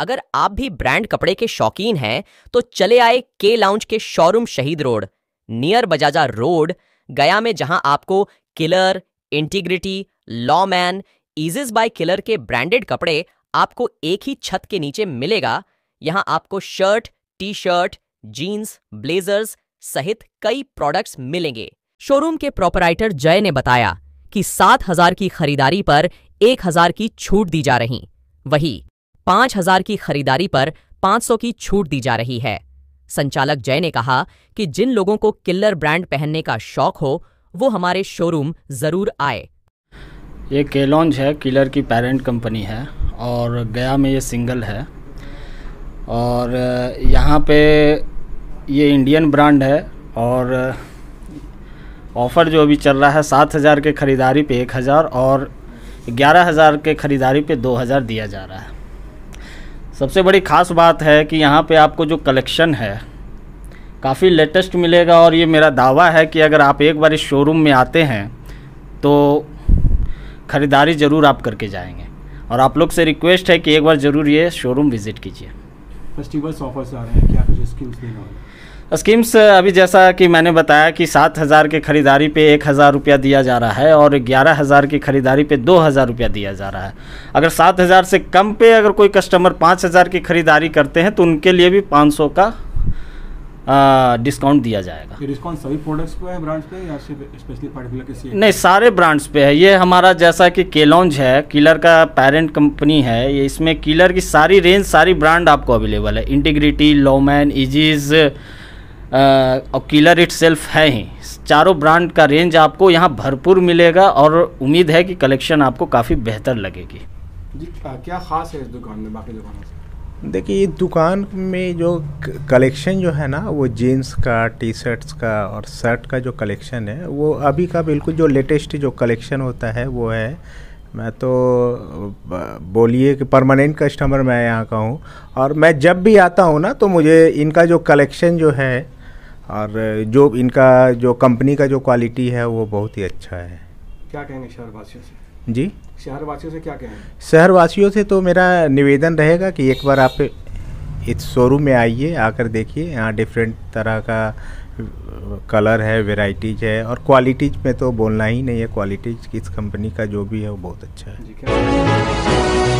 अगर आप भी ब्रांड कपड़े के शौकीन हैं तो चले आए के लाउंज के शोरूम शहीद रोड नियर बजाजा रोड गया में जहां आपको Killer Integrity Lawman Easies by Killer के ब्रांडेड कपड़े आपको एक ही छत के नीचे मिलेगा यहां आपको shirt T shirt jeans blazers सहित कई प्रोडक्ट्स मिलेंगे शोरूम के प्रोपराइटर जय ने बताया कि सात हजार की खरीदारी पर एक हजार की छूट दी जा रही वही पाँच हजार की खरीदारी पर 500 की छूट दी जा रही है संचालक जय ने कहा कि जिन लोगों को किल्लर ब्रांड पहनने का शौक हो वो हमारे शोरूम ज़रूर आए ये केलॉन्ज है किलर की पेरेंट कंपनी है और गया में ये सिंगल है और यहाँ पे ये इंडियन ब्रांड है और ऑफ़र जो अभी चल रहा है सात हज़ार के ख़रीदारी पे एक हज़ार और ग्यारह हज़ार के ख़रीदारी पे दो हज़ार दिया जा रहा है सबसे बड़ी ख़ास बात है कि यहाँ पे आपको जो कलेक्शन है काफ़ी लेटेस्ट मिलेगा और ये मेरा दावा है कि अगर आप एक बार इस शोरूम में आते हैं तो ख़रीदारी ज़रूर आप करके जाएंगे और आप लोग से रिक्वेस्ट है कि एक बार ज़रूर ये शोरूम विज़िट कीजिए फेस्टिवल्स ऑफर्स आ रहे हैं क्या कुछ स्कीम्स देने वाले स्कीम्स अभी जैसा कि मैंने बताया कि सात हज़ार की ख़रीदारी पे एक हज़ार रुपया दिया जा रहा है और ग्यारह हज़ार की ख़रीदारी पे दो हज़ार रुपया दिया जा रहा है अगर सात हज़ार से कम पे अगर कोई कस्टमर पाँच हज़ार की ख़रीदारी करते हैं तो उनके लिए भी पाँच सौ का डिस्काउंट दिया जाएगा डिस्काउंट सभी प्रोडक्ट्स पे है ब्रांड्स पे या स्पेशली पर्टिकुलर किसी नहीं सारे ब्रांड्स पे है ये हमारा जैसा कि केलॉन्ज है किलर का पेरेंट कंपनी है ये इसमें किलर की सारी रेंज सारी ब्रांड आपको अवेलेबल है इंटीग्रिटी लोमैन इजीज और किलर इट सेल्फ है ही चारों ब्रांड का रेंज आपको यहाँ भरपूर मिलेगा और उम्मीद है कि कलेक्शन आपको काफ़ी बेहतर लगेगी जी क्या खास है इस दुकान में बाकी दुकानों से देखिए दुकान में जो कलेक्शन जो है ना वो जीन्स का टी शर्ट्स का और शर्ट का जो कलेक्शन है वो अभी का बिल्कुल जो लेटेस्ट जो कलेक्शन होता है वो है मैं तो बोलिए कि परमानेंट कस्टमर मैं यहाँ का हूँ और मैं जब भी आता हूँ ना तो मुझे इनका जो कलेक्शन जो है और जो इनका जो कंपनी का जो क्वालिटी है वो बहुत ही अच्छा है क्या कहेंगे शहरवासियों से जी शहरवासियों से क्या कहें शहरवासियों से तो मेरा निवेदन रहेगा कि एक बार आप इस शोरूम में आइए आकर देखिए यहाँ डिफरेंट तरह का कलर है वेराइटीज है और क्वालिटीज में तो बोलना ही नहीं है क्वालिटीज इस कंपनी का जो भी है वो बहुत अच्छा है